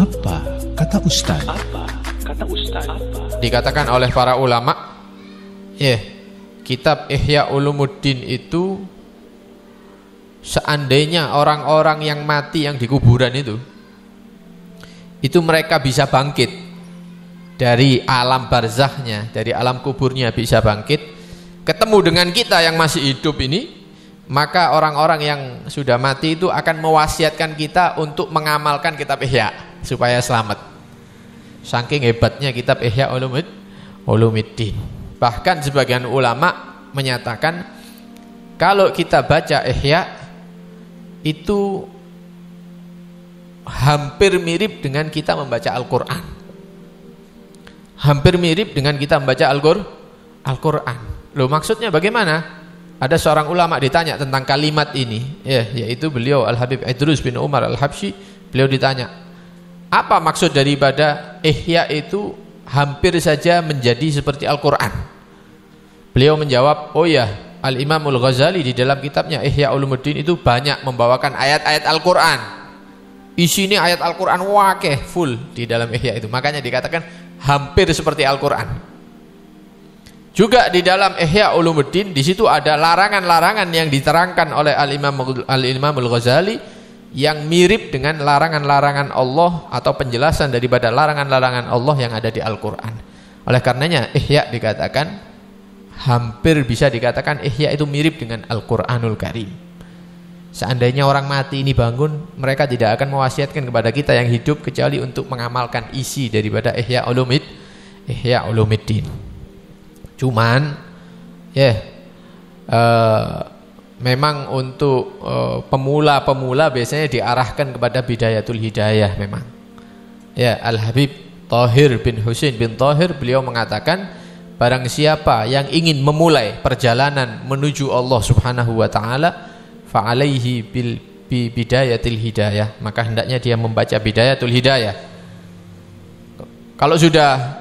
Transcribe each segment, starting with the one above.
Apa kata Ustaz? Apa kata Ustaz? Dikatakan oleh para ulama, ya, yeah, kitab Ihya Ulumuddin itu seandainya orang-orang yang mati yang di kuburan itu itu mereka bisa bangkit dari alam barzahnya, dari alam kuburnya bisa bangkit ketemu dengan kita yang masih hidup ini maka orang-orang yang sudah mati itu akan mewasiatkan kita untuk mengamalkan kitab Ihya supaya selamat. Saking hebatnya kitab Ihya Ulumid, Ulumiddin. Bahkan sebagian ulama menyatakan kalau kita baca Ihya itu hampir mirip dengan kita membaca Al-Qur'an. Hampir mirip dengan kita membaca Al-Qur'an. Loh maksudnya bagaimana? Ada seorang ulama ditanya tentang kalimat ini, ya, yaitu beliau Al-Habib Idrus bin Umar al habshi Beliau ditanya, apa maksud daripada ihya itu hampir saja menjadi seperti Al-Qur'an? Beliau menjawab, "Oh ya, Al-Imamul Ghazali di dalam kitabnya Ihya Ulumuddin itu banyak membawakan ayat-ayat Al-Qur'an. Isinya ayat Al-Qur'an wakeh full di dalam Ihya itu. Makanya dikatakan hampir seperti Al-Qur'an." Juga di dalam Ihya Ulumuddin di situ ada larangan-larangan yang diterangkan oleh Al-Imam Al-Imamul Ghazali yang mirip dengan larangan-larangan Allah atau penjelasan daripada larangan-larangan Allah yang ada di Al-Qur'an. Oleh karenanya ihya dikatakan hampir bisa dikatakan ihya itu mirip dengan Al-Qur'anul Karim. Seandainya orang mati ini bangun, mereka tidak akan mewasiatkan kepada kita yang hidup kecuali untuk mengamalkan isi daripada ihya ulumid ihya ulumiddin. Cuman ya yeah, uh, eh, memang untuk eh, pemula-pemula uh, biasanya diarahkan kepada bidayatul hidayah memang. Ya, Al-Habib Tahir bin Husain bin Tahir beliau mengatakan barang siapa yang ingin memulai perjalanan menuju Allah Subhanahu wa taala fa'alaihi bil bi bidayatil hidayah, maka hendaknya dia membaca bidayatul hidayah. Kalau sudah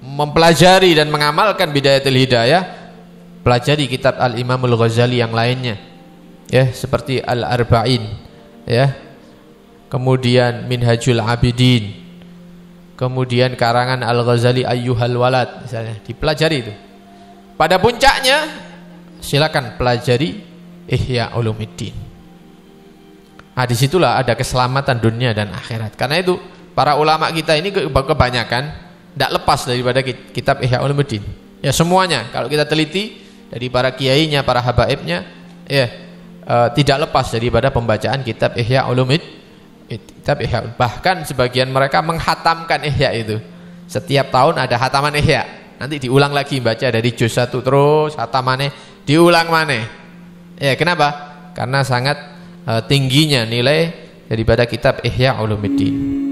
mempelajari dan mengamalkan bidayatul hidayah, pelajari kitab Al-Imam Al-Ghazali yang lainnya ya seperti Al-Arba'in ya kemudian Minhajul Abidin kemudian karangan Al-Ghazali Ayyuhal Walad misalnya dipelajari itu pada puncaknya silakan pelajari Ihya Ulumuddin nah disitulah ada keselamatan dunia dan akhirat karena itu para ulama kita ini kebanyakan tidak lepas daripada kitab Ihya Ulumuddin ya semuanya kalau kita teliti dari para kiainya, para habaibnya, ya uh, tidak lepas daripada pembacaan kitab Ihya Ulumid kitab Ihya. Bahkan sebagian mereka menghatamkan Ihya itu. Setiap tahun ada hataman Ihya. Nanti diulang lagi baca dari juz 1 terus hatamannya diulang mana? Ya, kenapa? Karena sangat uh, tingginya nilai daripada kitab Ihya Ulumuddin.